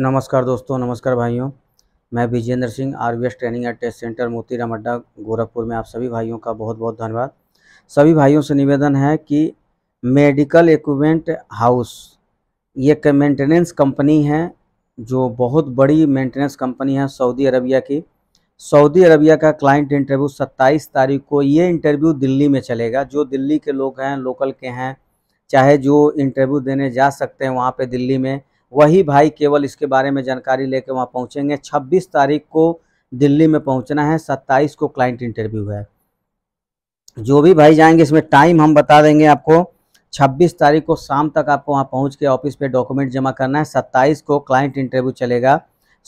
नमस्कार दोस्तों नमस्कार भाइयों मैं Vijendra Singh R training and test centre Motiram Adda Gorakhpur में आप सभी भाइयों का बहुत बहुत धन्यवाद सभी भाइयों से निवेदन है कि मेडिकल इक्विपमेंट हाउस ये मेंटेनेंस कंपनी है जो बहुत बड़ी मेंटेनेंस कंपनी है सऊदी अरबिया की सऊदी अरबिया का क्लाइंट इंटरव्यू 27 तारीख को ये इंटरव्यू दिल्ली में चलेगा जो दिल्ली के लोग हैं लोकल के हैं चाहे जो इंटरव्यू देने जा सकते हैं वहाँ पे दिल्ली में वही भाई केवल इसके बारे में जानकारी लेकर वहाँ पहुँचेंगे छब्बीस तारीख को दिल्ली में पहुँचना है सत्ताईस को क्लाइंट इंटरव्यू है जो भी भाई जाएंगे इसमें टाइम हम बता देंगे आपको 26 तारीख को शाम तक आपको वहाँ पहुँच के ऑफिस पे डॉक्यूमेंट जमा करना है 27 को क्लाइंट इंटरव्यू चलेगा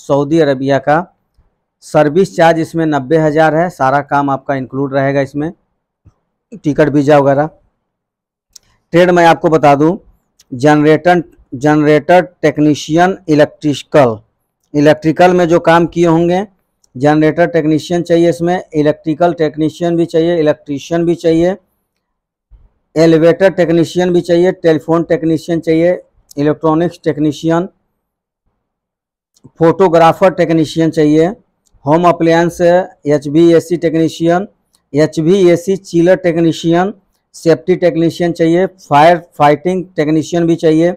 सऊदी अरबिया का सर्विस चार्ज इसमें नब्बे हज़ार है सारा काम आपका इंक्लूड रहेगा इसमें टिकट वीज़ा वगैरह ट्रेड मैं आपको बता दूँ generator generator technician electrical electrical में जो काम किए होंगे जनरेटर टेक्नीशियन चाहिए इसमें इलेक्ट्रिकल टेक्नीशियन भी चाहिए इलेक्ट्रीशियन भी चाहिए एलिवेटर टेक्नीशियन भी चाहिए टेलीफोन टेक्नीशियन चाहिए इलेक्ट्रॉनिक्स टेक्नीशियन फोटोग्राफर टेक्नीशियन चाहिए home appliance H V A C technician H V A C chiller technician safety technician चाहिए फायर फाइटिंग टेक्नीशियन भी चाहिए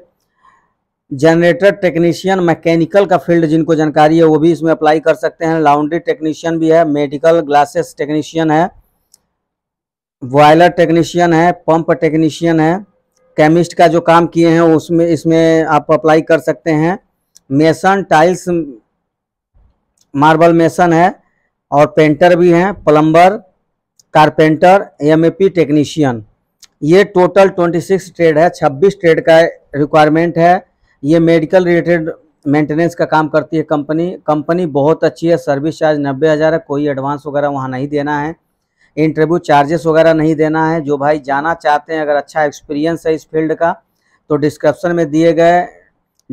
जनरेटर टेक्नीशियन मैकेनिकल का फील्ड जिनको जानकारी है वो भी इसमें अप्लाई कर सकते हैं लाउंड्री टेक्नीशियन भी है मेडिकल ग्लासेस टेक्नीशियन है वॉयलर टेक्नीशियन है पंप टेक्नीशियन है केमिस्ट का जो काम किए हैं उसमें इसमें आप अप्लाई कर सकते हैं मेसन टाइल्स मार्बल मेसन है और पेंटर भी हैं प्लम्बर कारपेंटर एमएपी टेक्नीशियन ये टोटल 26 ट्रेड है 26 ट्रेड का रिक्वायरमेंट है ये मेडिकल रिलेटेड मेंटेनेंस का काम करती है कंपनी कंपनी बहुत अच्छी है सर्विस चार्ज नब्बे हज़ार है कोई एडवांस वगैरह वहाँ नहीं देना है इंटरव्यू चार्जेस वगैरह नहीं देना है जो भाई जाना चाहते हैं अगर अच्छा एक्सपीरियंस है इस फील्ड का तो डिस्क्रिप्शन में दिए गए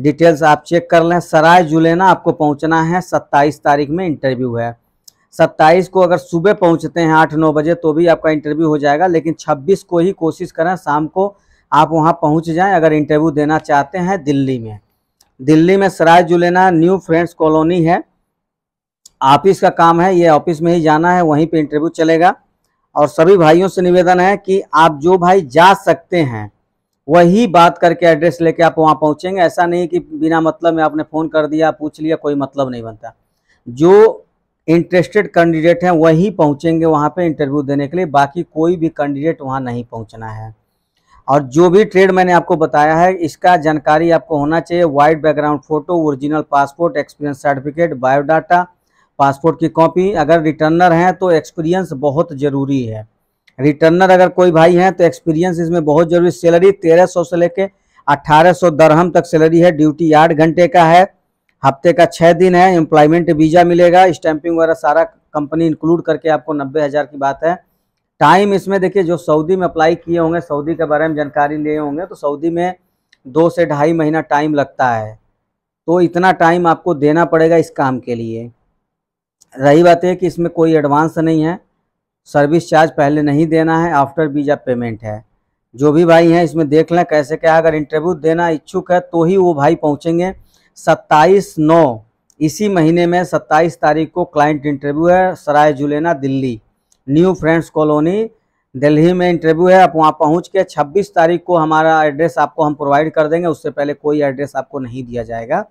डिटेल्स आप चेक कर लें सराय जुलेना आपको पहुँचना है सत्ताईस तारीख में इंटरव्यू है सत्ताईस को अगर सुबह पहुँचते हैं आठ नौ बजे तो भी आपका इंटरव्यू हो जाएगा लेकिन छब्बीस को ही कोशिश करें शाम को आप वहाँ पहुँच जाएँ अगर इंटरव्यू देना चाहते हैं दिल्ली में दिल्ली में Sarai Julena New Friends Colony है ऑफिस का काम है ये ऑफिस में ही जाना है वहीं पे इंटरव्यू चलेगा और सभी भाइयों से निवेदन है कि आप जो भाई जा सकते हैं वही बात करके एड्रेस लेके आप वहाँ पहुँचेंगे ऐसा नहीं कि बिना मतलब में आपने फ़ोन कर दिया पूछ लिया कोई मतलब नहीं बनता जो इंटरेस्टेड कैंडिडेट हैं वही पहुँचेंगे वहाँ पर इंटरव्यू देने के लिए बाकी कोई भी कैंडिडेट वहाँ नहीं पहुँचना है और जो भी ट्रेड मैंने आपको बताया है इसका जानकारी आपको होना चाहिए white background photo original passport experience certificate biodata passport की कॉपी अगर रिटर्नर हैं तो एक्सपीरियंस बहुत ज़रूरी है रिटर्नर अगर कोई भाई हैं तो एक्सपीरियंस इसमें बहुत ज़रूरी सैलरी तेरह सौ से लेके अट्ठारह सौ दरहम तक सैलरी है ड्यूटी आठ घंटे का है हफ्ते का छः दिन है एम्प्लॉयमेंट वीज़ा मिलेगा स्टैंपिंग वगैरह सारा कंपनी इंक्लूड करके आपको नब्बे हज़ार की बात है टाइम इसमें देखिए जो सऊदी में अप्लाई किए होंगे सऊदी के बारे में जानकारी लिए होंगे तो सऊदी में दो से ढाई महीना टाइम लगता है तो इतना टाइम आपको देना पड़ेगा इस काम के लिए रही बात है कि इसमें कोई एडवांस नहीं है सर्विस चार्ज पहले नहीं देना है आफ्टर वीज़ा पेमेंट है जो भी भाई हैं इसमें देख लें कैसे क्या अगर इंटरव्यू देना इच्छुक है तो ही वो भाई पहुँचेंगे सत्ताईस नौ इसी महीने में सत्ताईस तारीख को क्लाइंट इंटरव्यू है Sarai Julena Delhi New Friends Colony Delhi में इंटरव्यू है आप वहाँ पहुँच के छब्बीस तारीख को हमारा एड्रेस आपको हम प्रोवाइड कर देंगे उससे पहले कोई एड्रेस आपको नहीं दिया जाएगा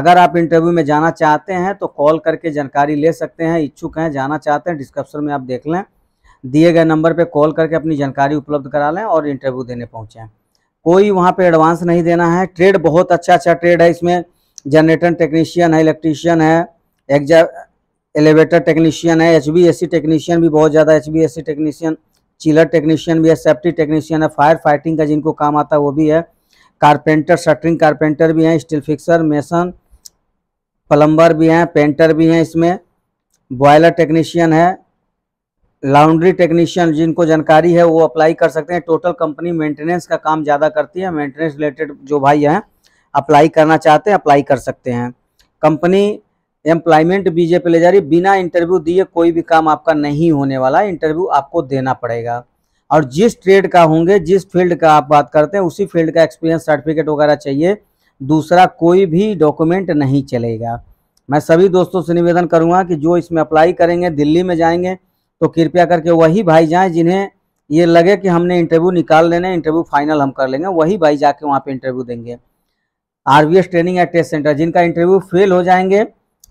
अगर आप इंटरव्यू में जाना चाहते हैं तो कॉल करके जानकारी ले सकते हैं इच्छुक हैं जाना चाहते हैं डिस्क्रिप्शन में आप देख लें दिए गए नंबर पर कॉल करके अपनी जानकारी उपलब्ध करा लें और इंटरव्यू देने पहुँचें कोई वहाँ पर एडवांस नहीं देना है ट्रेड बहुत अच्छा अच्छा ट्रेड है इसमें जनरेटर टेक्नीशियन है इलेक्ट्रीशियन है एग्जा एलिवेटर टेक्नीशियन है एच टेक्नीशियन भी बहुत ज़्यादा एच टेक्नीशियन चिलर टेक्नीशियन भी है सेफ्टी टेक्नीशियन है फायर फाइटिंग का जिनको काम आता है वो भी है कारपेंटर शटरिंग कारपेंटर भी हैं स्टील फिक्सर मेसन प्लम्बर भी हैं पेंटर भी हैं इसमें बॉयलर टेक्नीशियन है लाउंड्री टेक्नीशियन जिनको जानकारी है वो अप्लाई कर सकते हैं टोटल कंपनी मेंटेनेंस का काम ज़्यादा करती है मेंटेनेंस रिलेटेड जो भाई हैं अप्लाई करना चाहते हैं अप्लाई कर सकते हैं कंपनी एम्प्लॉयमेंट वीजे पे ले जा रही बिना इंटरव्यू दिए कोई भी काम आपका नहीं होने वाला इंटरव्यू आपको देना पड़ेगा और जिस ट्रेड का होंगे जिस फील्ड का आप बात करते हैं उसी फील्ड का एक्सपीरियंस सर्टिफिकेट वगैरह चाहिए दूसरा कोई भी डॉक्यूमेंट नहीं चलेगा मैं सभी दोस्तों से निवेदन करूंगा कि जो इसमें अप्लाई करेंगे दिल्ली में जाएंगे तो कृपया करके वही भाई जाएं जिन्हें ये लगे कि हमने इंटरव्यू निकाल लेना इंटरव्यू फाइनल हम कर लेंगे वही भाई जाके वहाँ पे इंटरव्यू देंगे RBS training and test centre जिनका इंटरव्यू फेल हो जाएंगे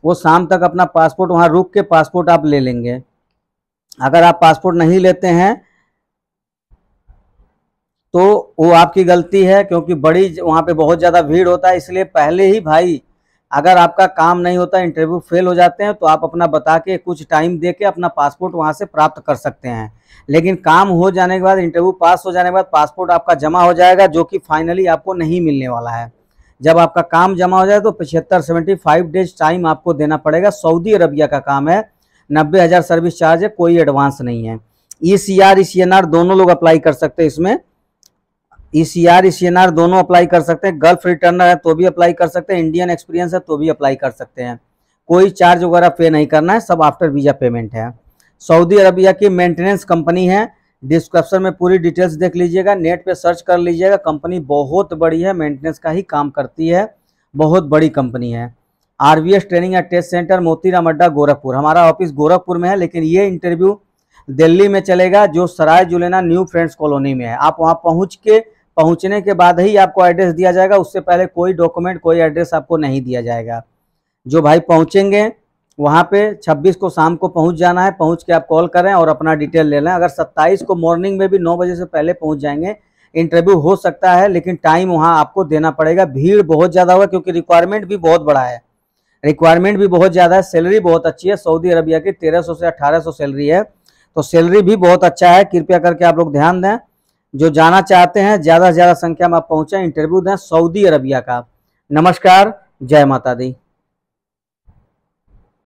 वो शाम तक अपना पासपोर्ट वहाँ रुक के पासपोर्ट आप ले लेंगे अगर आप पासपोर्ट नहीं लेते हैं तो वो आपकी गलती है क्योंकि बड़ी वहाँ पे बहुत ज़्यादा भीड़ होता है इसलिए पहले ही भाई अगर आपका काम नहीं होता इंटरव्यू फेल हो जाते हैं तो आप अपना बता के कुछ टाइम दे के अपना पासपोर्ट वहाँ से प्राप्त कर सकते हैं लेकिन काम हो जाने के बाद इंटरव्यू पास हो जाने के बाद पासपोर्ट आपका जमा हो जाएगा जो कि फाइनली आपको नहीं मिलने वाला है जब आपका काम जमा हो जाए तो पिछहत्तर सेवेंटी फाइव डेज टाइम आपको देना पड़ेगा सऊदी अरबिया का काम है नब्बे हज़ार सर्विस चार्ज है कोई एडवांस नहीं है E C R E C N R दोनों लोग अप्लाई कर सकते हैं इसमें E C R E C N R दोनों अप्लाई कर सकते हैं गल्फ रिटर्नर है तो भी अप्लाई कर सकते हैं इंडियन एक्सपीरियंस है तो भी अप्लाई कर सकते हैं कोई चार्ज वगैरह पे नहीं करना है सब आफ्टर वीज़ा पेमेंट है सऊदी अरबिया की मेंटेनेंस कंपनी है डिस्क्रिप्शन में पूरी डिटेल्स देख लीजिएगा नेट पे सर्च कर लीजिएगा कंपनी बहुत बड़ी है मेंटेनेंस का ही काम करती है बहुत बड़ी कंपनी है R training and test centre Motiram Adda Gorakhpur हमारा ऑफिस गोरखपुर में है लेकिन ये इंटरव्यू दिल्ली में चलेगा जो Sarai Julena New Friends Colony में है आप वहाँ पहुँच के पहुँचने के बाद ही आपको एड्रेस दिया जाएगा उससे पहले कोई डॉक्यूमेंट कोई एड्रेस आपको नहीं दिया जाएगा जो भाई पहुँचेंगे वहाँ पे 26 को शाम को पहुँच जाना है पहुँच के आप कॉल करें और अपना डिटेल ले लें अगर 27 को मॉर्निंग में भी 9 बजे से पहले पहुँच जाएंगे इंटरव्यू हो सकता है लेकिन टाइम वहाँ आपको देना पड़ेगा भीड़ बहुत ज़्यादा होगा क्योंकि रिक्वायरमेंट भी बहुत बड़ा है रिक्वायरमेंट भी बहुत ज़्यादा है सैलरी बहुत अच्छी है सऊदी अरबिया की तेरह से अट्ठारह सैलरी है तो सैलरी भी बहुत अच्छा है कृपया करके आप लोग ध्यान दें जो जाना चाहते हैं ज़्यादा से ज़्यादा संख्या में आप पहुँचें इंटरव्यू दें सऊदी अरबिया का नमस्कार जय माता दी